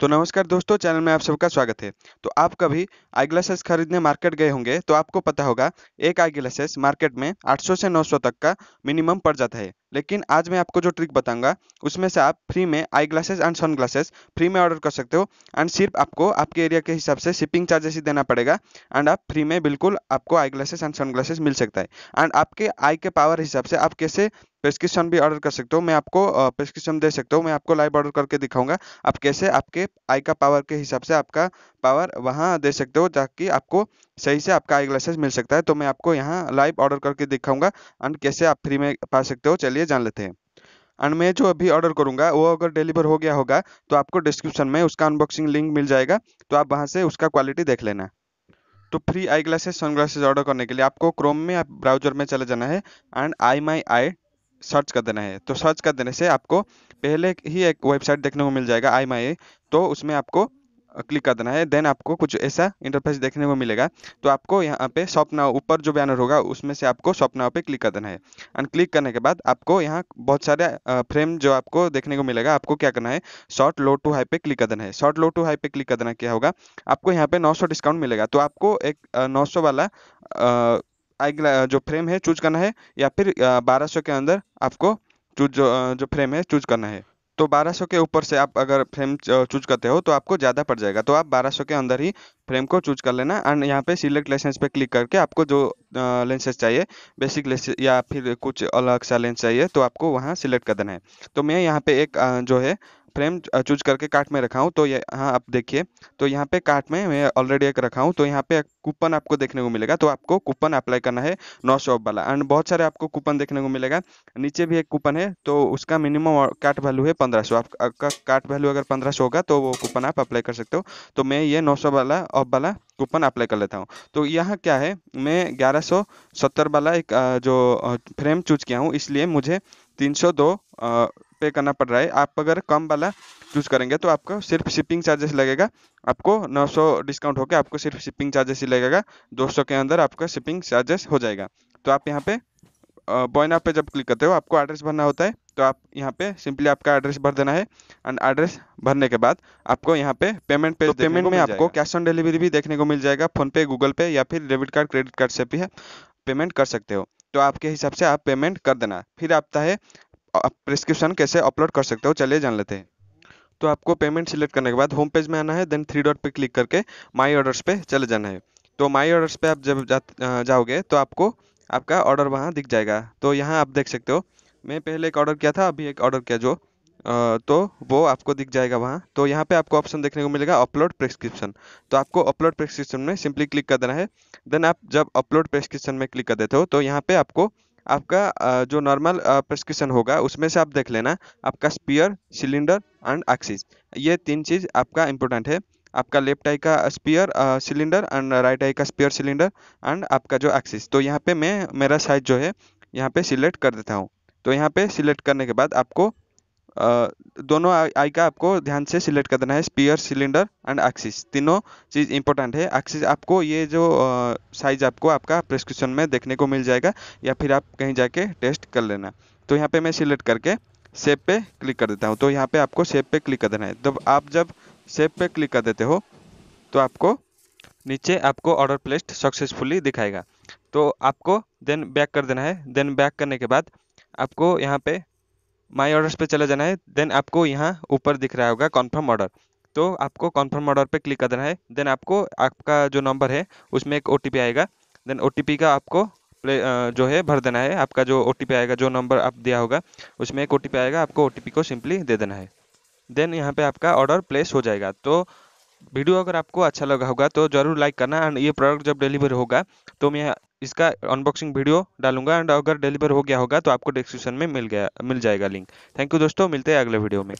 तो नमस्कार दोस्तों चैनल में आप सबका स्वागत है तो आप कभी आई ग्लासेस खरीदने मार्केट गए होंगे तो आपको पता होगा एक आई ग्लासेस मार्केट में 800 से 900 तक का मिनिमम पड़ जाता है लेकिन आज मैं आपको जो ट्रिक बताऊंगा उसमें से आप फ्री में eye glasses and sun glasses free में ऑर्डर कर सकते हो एंड सिर्फ आपको आपके एरिया के हिसाब से शिपिंग चार्जेस ही देना पड़ेगा एंड आप फ्री में बिल्कुल आपको eye glasses and sun glasses मिल सकता है एंड आपके आई के पावर हिसाब से आप कैसे प्रेस्क्रिप्शन भी ऑर्डर कर सकते हो मैं आपको प्रेस्क्रिप्शन दे सकता हूँ मैं आपको लाइव ऑर्डर करके दिखाऊंगा आप कैसे आपके आई का पावर के हिसाब से आपका पावर वहाँ दे सकते हो ताकि आपको सही से आपका आई ग्लासेस मिल सकता है तो मैं आपको यहाँ लाइव ऑर्डर करके दिखाऊंगा एंड कैसे आप फ्री में पा सकते हो चलिए लिए जान लेते हैं एंड मैं जो अभी ऑर्डर करूंगा वो अगर डिलीवर हो गया होगा तो आपको डिस्क्रिप्शन में उसका अनबॉक्सिंग लिंक मिल जाएगा तो आप वहाँ से उसका क्वालिटी देख लेना तो free eye glasses sun glasses order करने के लिए आपको क्रोम में आप ब्राउजर में चले जाना है and I my I search कर देना है तो सर्च कर देने से आपको पहले ही एक वेबसाइट देखने को मिल जाएगा आई माई तो उसमें आपको क्लिक कर देना है देन आपको कुछ ऐसा इंटरफेस देखने को मिलेगा तो आपको यहाँ पे शॉप नाव ऊपर जो बैनर होगा उसमें से आपको शॉप नाव पे क्लिक कर देना है एंड क्लिक करने के बाद आपको यहाँ बहुत सारे फ्रेम जो आपको देखने को मिलेगा आपको क्या करना है शॉर्ट लो टू हाई पे क्लिक कर देना है शॉर्ट लो टू हाई पे क्लिक कर देना क्या होगा आपको यहाँ पे नौ डिस्काउंट मिलेगा तो आपको एक नौ वाला आई जो फ्रेम है चूज करना है या फिर बारह के अंदर आपको चूज जो जो फ्रेम है चूज करना है तो 1200 के ऊपर से आप अगर फ्रेम चूज करते हो तो आपको ज़्यादा पड़ जाएगा तो आप 1200 के अंदर ही फ्रेम को चूज कर लेना एंड यहाँ पे सिलेक्ट लेसेंस पे क्लिक करके आपको जो लेंसेज चाहिए बेसिक लेंसेज या फिर कुछ अलग सा लेंस चाहिए तो आपको वहाँ सिलेक्ट कर देना है तो मैं यहाँ पे एक जो है फ्रेम चूज करके कार्ट में रखा हूँ तो ये हाँ आप देखिए तो यहाँ पे कार्ट में मैं ऑलरेडी एक रखा हूँ तो यहाँ पे कूपन आपको देखने को मिलेगा तो आपको कूपन अप्लाई करना है नौ सौ वाला एंड बहुत सारे आपको कूपन देखने को मिलेगा नीचे भी एक कूपन है तो उसका मिनिमम कार्ट वैल्यू है पंद्रह सौ आपका कार्ट वैल्यू अगर पंद्रह सौ होगा तो वो कूपन आप अप्लाई कर सकते हो तो मैं ये नौ सौ वाला ऑफ वाला कूपन अप्लाई कर लेता हूँ तो यहाँ क्या है मैं ग्यारह सौ सत्तर वाला एक जो फ्रेम चूज किया हूँ इसलिए मुझे तीन सौ दो पे करना पड़ रहा है आप अगर कम वाला चूज करेंगे तो आपको सिर्फ शिपिंग चार्जेस लगेगा आपको 900 डिस्काउंट होकर आपको सिर्फ शिपिंग चार्जेस ही लगेगा 200 के अंदर आपका शिपिंग चार्जेस हो जाएगा तो आप यहाँ पे बॉयना पे जब क्लिक करते हो आपको एड्रेस भरना होता है तो आप यहाँ पे सिंपली आपका एड्रेस भर देना है एंड एड्रेस भरने के बाद आपको यहाँ पे पेमेंट पे तो पेमेंट में आपको कैश ऑन डिलीवरी भी देखने को मिल जाएगा फोन पे गूगल पे या फिर डेबिट कार्ड क्रेडिट कार्ड से भी पेमेंट कर सकते हो तो आपके हिसाब से आप पेमेंट कर देना फिर आपता है प्रिस्क्रिप्शन कैसे अपलोड कर सकते हो चलिए जान लेते हैं तो आपको पेमेंट सिलेक्ट करने के बाद होम पेज में आना है देन थ्री डॉट पे क्लिक करके माई ऑर्डर्स पे चले जाना है तो माई ऑर्डर्स पे आप जब जा, जाओगे तो आपको आपका ऑर्डर वहाँ दिख जाएगा तो यहाँ आप देख सकते हो मैं पहले एक ऑर्डर किया था अभी एक ऑर्डर किया जो तो वो आपको दिख जाएगा वहाँ तो यहाँ पे आपको ऑप्शन देखने को मिलेगा अपलोड प्रिस्क्रिप्शन तो आपको अपलोड प्रिस्क्रिप्शन में सिंपली क्लिक कर देना है देन आप जब अपलोड प्रिस्क्रिप्शन में क्लिक कर देते हो तो यहाँ पे आपको आपका जो नॉर्मल प्रिस्क्रिप्शन होगा उसमें से आप देख लेना आपका स्पीयर सिलेंडर एंड एक्सिस ये तीन चीज़ आपका इंपॉर्टेंट है आपका लेफ्ट आई का sphere cylinder and right eye का स्पीयर सिलेंडर एंड आपका जो एक्सिस तो यहाँ पे मैं मेरा साइज जो है यहाँ पे सिलेक्ट कर देता हूँ तो यहाँ पे सिलेक्ट करने के बाद आपको दोनों आई का आपको ध्यान से सिलेक्ट कर देना है स्पीयर सिलेंडर एंड एक्सिस तीनों चीज़ इंपॉर्टेंट है एक्सिस आपको ये जो साइज आपको आपका प्रिस्क्रिप्शन में देखने को मिल जाएगा या फिर आप कहीं जाके टेस्ट कर लेना तो यहाँ पे मैं सिलेक्ट करके सेप पे क्लिक कर देता हूँ तो यहाँ पे आपको सेप पे क्लिक कर देना है जब आप जब सेप पे क्लिक कर देते हो तो आपको नीचे आपको ऑर्डर प्लेस्ड सक्सेसफुली दिखाएगा तो आपको देन बैक कर देना है देन बैक करने के बाद आपको यहाँ पे माई ऑर्डर्स पे चले जाना है देन आपको यहाँ ऊपर दिख रहा होगा कॉन्फर्म ऑर्डर तो आपको कॉन्फर्म ऑर्डर पे क्लिक कर देना है देन आपको आपका जो नंबर है उसमें एक ओ आएगा देन ओ का आपको प्ले जो है भर देना है आपका जो ओ आएगा जो नंबर आप दिया होगा उसमें एक ओ आएगा आपको ओ को सिंपली दे देना है देन यहाँ पे आपका ऑर्डर प्लेस हो जाएगा तो वीडियो अगर आपको अच्छा लगा होगा तो जरूर लाइक करना एंड ये प्रोडक्ट जब डिलीवर होगा तो मैं इसका अनबॉक्सिंग वीडियो डालूंगा एंड अगर डिलीवर हो गया होगा तो आपको डिस्क्रिप्शन में मिल गया मिल जाएगा लिंक थैंक यू दोस्तों मिलते हैं अगले वीडियो में